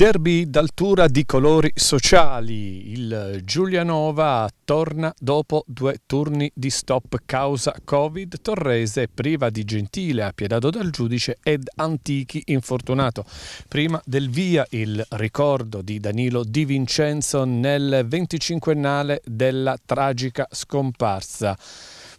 Derby d'altura di colori sociali. Il Giulianova torna dopo due turni di stop causa Covid. Torrese priva di Gentile, appiedato dal giudice, ed Antichi infortunato. Prima del via il ricordo di Danilo Di Vincenzo nel venticinquennale della tragica scomparsa.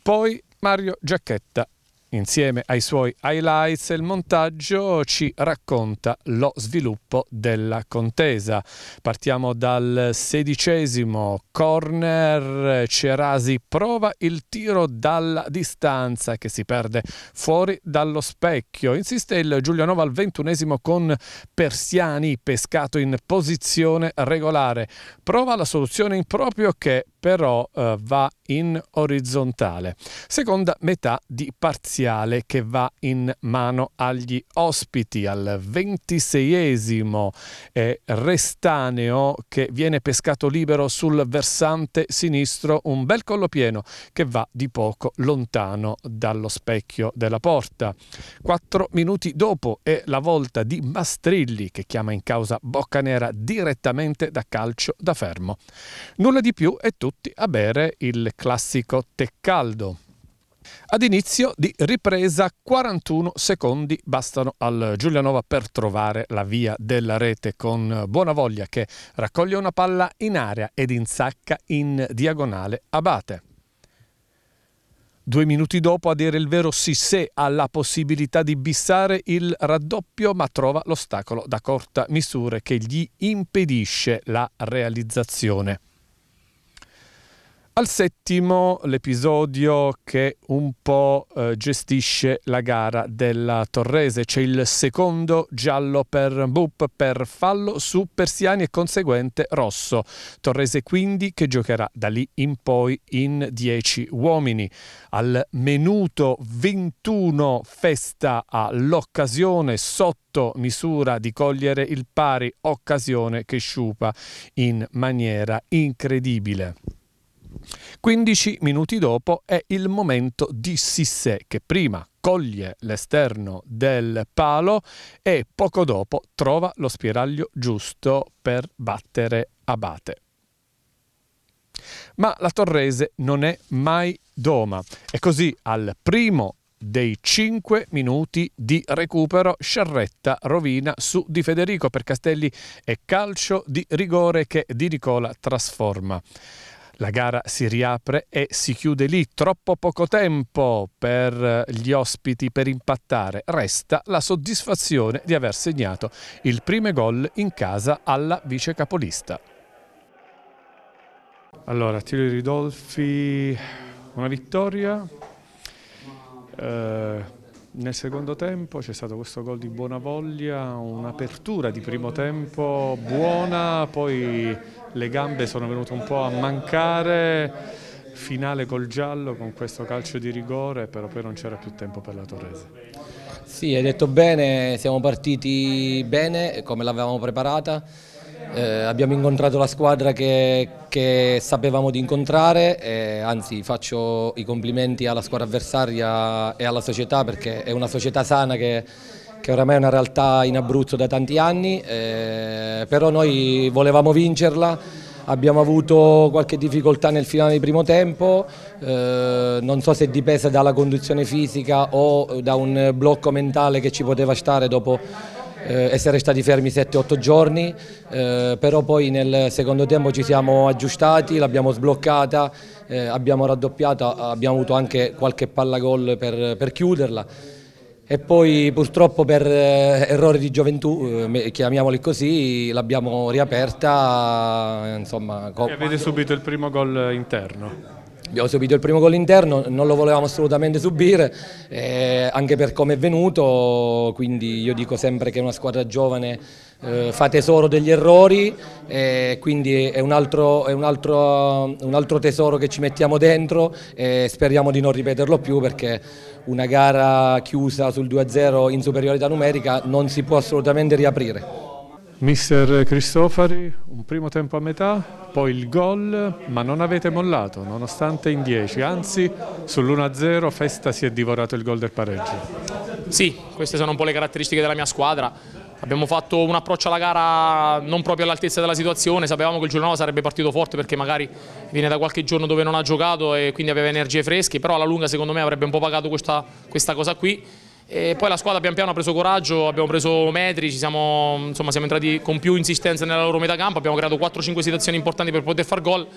Poi Mario Giacchetta Insieme ai suoi highlights il montaggio ci racconta lo sviluppo della contesa. Partiamo dal sedicesimo corner. Cerasi prova il tiro dalla distanza che si perde fuori dallo specchio. Insiste il Giulianova al ventunesimo con Persiani pescato in posizione regolare. Prova la soluzione in proprio che però eh, va in orizzontale. Seconda metà di parziale che va in mano agli ospiti al ventiseiesimo eh, Restaneo che viene pescato libero sul versante sinistro, un bel collo pieno che va di poco lontano dallo specchio della porta. Quattro minuti dopo è la volta di Mastrilli che chiama in causa Boccanera direttamente da calcio da fermo. Nulla di più è tutto tutti a bere il classico tè caldo. Ad inizio di ripresa 41 secondi bastano al Giulianova per trovare la via della rete con buona voglia che raccoglie una palla in aria ed insacca in diagonale Abate. Due minuti dopo, a dire il vero, Sissé ha la possibilità di bissare il raddoppio, ma trova l'ostacolo da corta misura che gli impedisce la realizzazione. Al settimo l'episodio che un po' eh, gestisce la gara della Torrese, c'è il secondo giallo per Bup per fallo su Persiani e conseguente rosso. Torrese quindi che giocherà da lì in poi in 10 uomini. Al minuto 21 festa all'occasione sotto misura di cogliere il pari, occasione che sciupa in maniera incredibile. 15 minuti dopo è il momento di Sissé che prima coglie l'esterno del palo e poco dopo trova lo spiraglio giusto per battere Abate. Ma la Torrese non è mai doma e così al primo dei 5 minuti di recupero sciarretta rovina su di Federico per Castelli e calcio di rigore che Di Nicola trasforma. La gara si riapre e si chiude lì. Troppo poco tempo per eh, gli ospiti per impattare. Resta la soddisfazione di aver segnato il primo gol in casa alla vice capolista. Allora, Tiro Ridolfi, una vittoria. Eh, nel secondo tempo c'è stato questo gol di buona voglia, un'apertura di primo tempo buona, poi le gambe sono venute un po' a mancare, finale col giallo con questo calcio di rigore, però poi non c'era più tempo per la Torrese. Sì, hai detto bene, siamo partiti bene come l'avevamo preparata, eh, abbiamo incontrato la squadra che, che sapevamo di incontrare, eh, anzi faccio i complimenti alla squadra avversaria e alla società perché è una società sana che che oramai è una realtà in Abruzzo da tanti anni, eh, però noi volevamo vincerla, abbiamo avuto qualche difficoltà nel finale di primo tempo, eh, non so se dipesa dalla conduzione fisica o da un blocco mentale che ci poteva stare dopo eh, essere stati fermi 7-8 giorni, eh, però poi nel secondo tempo ci siamo aggiustati, l'abbiamo sbloccata, eh, abbiamo raddoppiata, abbiamo avuto anche qualche palla gol per, per chiuderla. E poi purtroppo per eh, errori di gioventù, eh, chiamiamoli così, l'abbiamo riaperta. Eh, insomma, e avete subito il primo gol interno. Abbiamo subito il primo gol interno, non lo volevamo assolutamente subire, eh, anche per come è venuto, quindi io dico sempre che una squadra giovane eh, fa tesoro degli errori, eh, quindi è, un altro, è un, altro, un altro, tesoro che ci mettiamo dentro e speriamo di non ripeterlo più perché una gara chiusa sul 2-0 in superiorità numerica non si può assolutamente riaprire. Mister Cristofari, un primo tempo a metà, poi il gol, ma non avete mollato, nonostante in 10, anzi sull'1-0 Festa si è divorato il gol del pareggio. Sì, queste sono un po' le caratteristiche della mia squadra, Abbiamo fatto un approccio alla gara non proprio all'altezza della situazione, sapevamo che il Giulianova sarebbe partito forte perché magari viene da qualche giorno dove non ha giocato e quindi aveva energie fresche, però alla lunga secondo me avrebbe un po' pagato questa, questa cosa qui. E poi la squadra pian piano ha preso coraggio, abbiamo preso metri, siamo, insomma, siamo, entrati con più insistenza nella loro metà campo, abbiamo creato 4-5 situazioni importanti per poter far gol,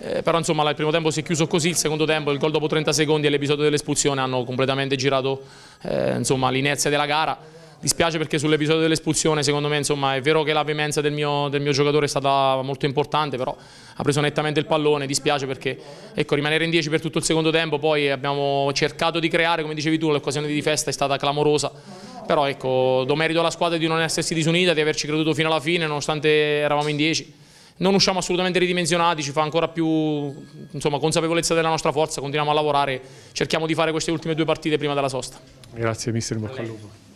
eh, però insomma, il primo tempo si è chiuso così, il secondo tempo, il gol dopo 30 secondi e l'episodio dell'espulsione hanno completamente girato eh, l'inerzia della gara dispiace perché sull'episodio dell'espulsione secondo me insomma, è vero che la veemenza del mio, del mio, giocatore è stata molto importante però ha preso nettamente il pallone, dispiace perché ecco, rimanere in 10 per tutto il secondo tempo poi abbiamo cercato di creare come dicevi tu l'occasione di festa è stata clamorosa però ecco, do merito alla squadra di non essersi disunita, di averci creduto fino alla fine nonostante eravamo in 10 non usciamo assolutamente ridimensionati, ci fa ancora più insomma, consapevolezza della nostra forza, continuiamo a lavorare, cerchiamo di fare queste ultime due partite prima della sosta. Grazie mister Boccalupo.